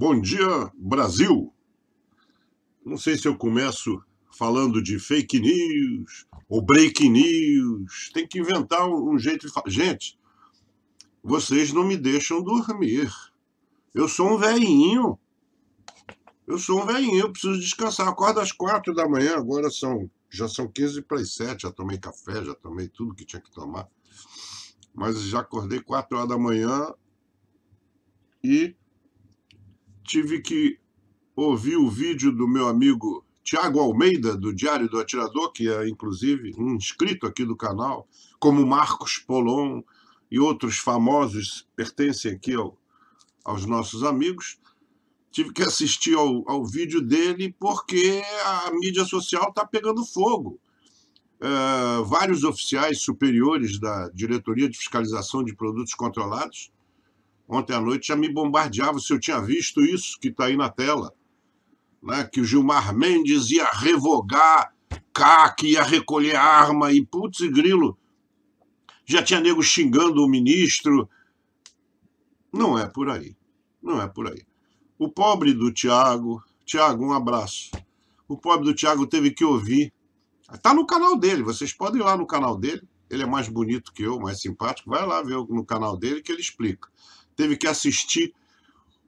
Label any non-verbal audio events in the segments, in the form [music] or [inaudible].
Bom dia, Brasil! Não sei se eu começo falando de fake news ou break news. Tem que inventar um jeito de falar. Gente, vocês não me deixam dormir. Eu sou um velhinho. Eu sou um velhinho, eu preciso descansar. Acordo às quatro da manhã, agora são já são 15 para as 7, já tomei café, já tomei tudo que tinha que tomar. Mas já acordei quatro horas da manhã e tive que ouvir o vídeo do meu amigo Tiago Almeida, do Diário do Atirador, que é inclusive um inscrito aqui do canal, como Marcos Polon e outros famosos pertencem aqui ao, aos nossos amigos. Tive que assistir ao, ao vídeo dele porque a mídia social está pegando fogo. Uh, vários oficiais superiores da Diretoria de Fiscalização de Produtos Controlados ontem à noite já me bombardeava se eu tinha visto isso que está aí na tela. Né? Que o Gilmar Mendes ia revogar CAC, ia recolher arma e putz e grilo. Já tinha nego xingando o ministro. Não é por aí. Não é por aí. O pobre do Tiago. Tiago, um abraço. O pobre do Tiago teve que ouvir. Está no canal dele, vocês podem ir lá no canal dele. Ele é mais bonito que eu, mais simpático. Vai lá ver no canal dele que ele explica teve que assistir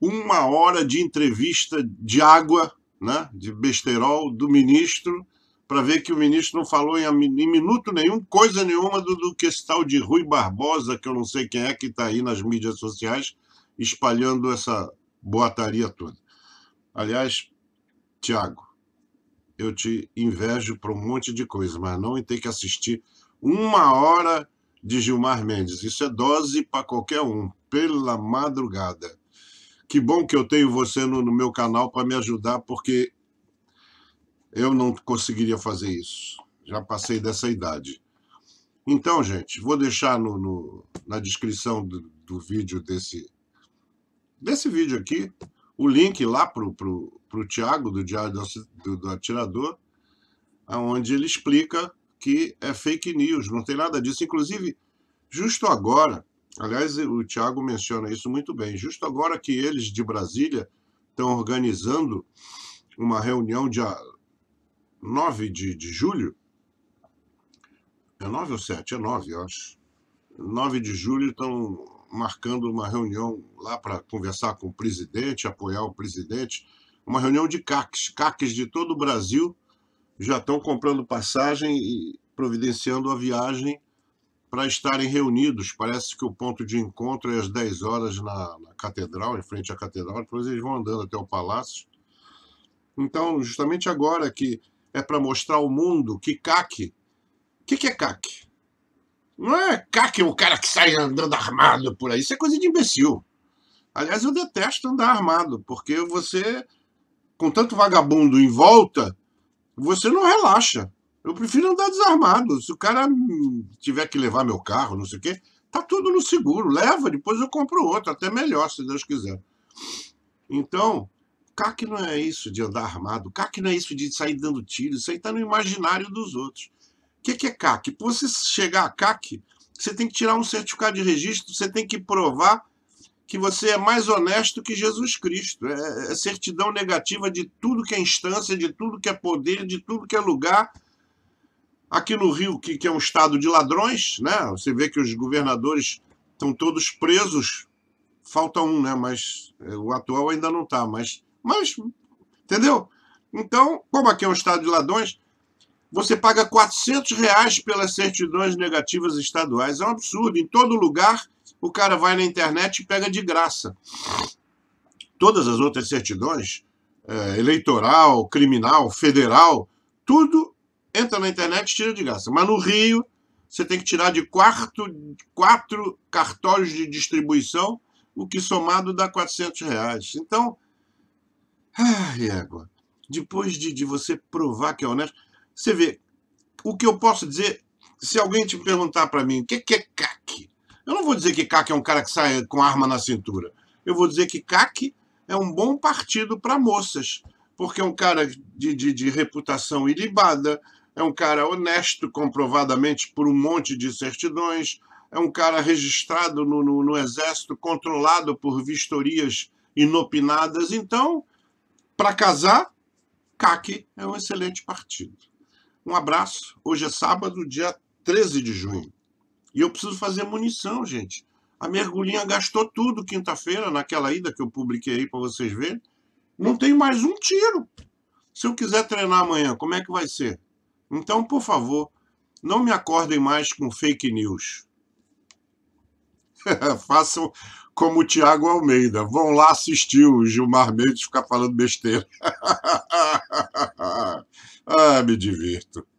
uma hora de entrevista de água, né, de besterol, do ministro, para ver que o ministro não falou em, em minuto nenhum, coisa nenhuma do, do que esse tal de Rui Barbosa, que eu não sei quem é que está aí nas mídias sociais, espalhando essa boataria toda. Aliás, Tiago, eu te invejo por um monte de coisa, mas não em ter que assistir uma hora de Gilmar Mendes. Isso é dose para qualquer um, pela madrugada. Que bom que eu tenho você no, no meu canal para me ajudar, porque eu não conseguiria fazer isso. Já passei dessa idade. Então, gente, vou deixar no, no na descrição do, do, vídeo desse, desse vídeo aqui o link lá para o pro, pro Tiago, do Diário do, do Atirador, onde ele explica que é fake news, não tem nada disso. Inclusive, justo agora, Aliás, o Tiago menciona isso muito bem. Justo agora que eles de Brasília estão organizando uma reunião dia 9 de, de julho. É 9 ou 7? É 9, eu acho. 9 de julho estão marcando uma reunião lá para conversar com o presidente, apoiar o presidente. Uma reunião de CACs. CACs de todo o Brasil já estão comprando passagem e providenciando a viagem para estarem reunidos. Parece que o ponto de encontro é às 10 horas na, na catedral, em frente à catedral, depois eles vão andando até o palácio. Então, justamente agora que é para mostrar ao mundo que CAC. O que, que é CAC? Não é CAC o cara que sai andando armado por aí, isso é coisa de imbecil. Aliás, eu detesto andar armado, porque você, com tanto vagabundo em volta, você não relaxa. Eu prefiro andar desarmado. Se o cara tiver que levar meu carro, não sei o quê, tá tudo no seguro. Leva, depois eu compro outro, até melhor, se Deus quiser. Então, CAC não é isso de andar armado, CAC não é isso de sair dando tiro, isso aí tá no imaginário dos outros. O que, que é CAC? Para você chegar a CAC, você tem que tirar um certificado de registro, você tem que provar que você é mais honesto que Jesus Cristo. É, é certidão negativa de tudo que é instância, de tudo que é poder, de tudo que é lugar Aqui no Rio, que, que é um estado de ladrões, né? Você vê que os governadores estão todos presos. Falta um, né? Mas é, o atual ainda não está. Mas, mas, entendeu? Então, como aqui é um estado de ladrões, você paga 400 reais pelas certidões negativas estaduais. É um absurdo. Em todo lugar, o cara vai na internet e pega de graça. Todas as outras certidões, é, eleitoral, criminal, federal, tudo entra na internet tira de graça. Mas no Rio, você tem que tirar de quarto, quatro cartórios de distribuição, o que somado dá 400 reais. Então, ai, ah, égua. Depois de, de você provar que é honesto, você vê, o que eu posso dizer, se alguém te perguntar para mim o que, que é CAC, eu não vou dizer que CAC é um cara que sai com arma na cintura. Eu vou dizer que CAC é um bom partido para moças, porque é um cara de, de, de reputação ilibada, é um cara honesto, comprovadamente por um monte de certidões, é um cara registrado no, no, no exército, controlado por vistorias inopinadas. Então, para casar, CAC é um excelente partido. Um abraço. Hoje é sábado, dia 13 de junho. E eu preciso fazer munição, gente. A mergulhinha gastou tudo quinta-feira, naquela ida que eu publiquei para vocês verem. Não tem mais um tiro. Se eu quiser treinar amanhã, como é que vai ser? Então, por favor, não me acordem mais com fake news. [laughs] Façam como o Tiago Almeida. Vão lá assistir o Gilmar Mendes ficar falando besteira. [laughs] ah, me divirto.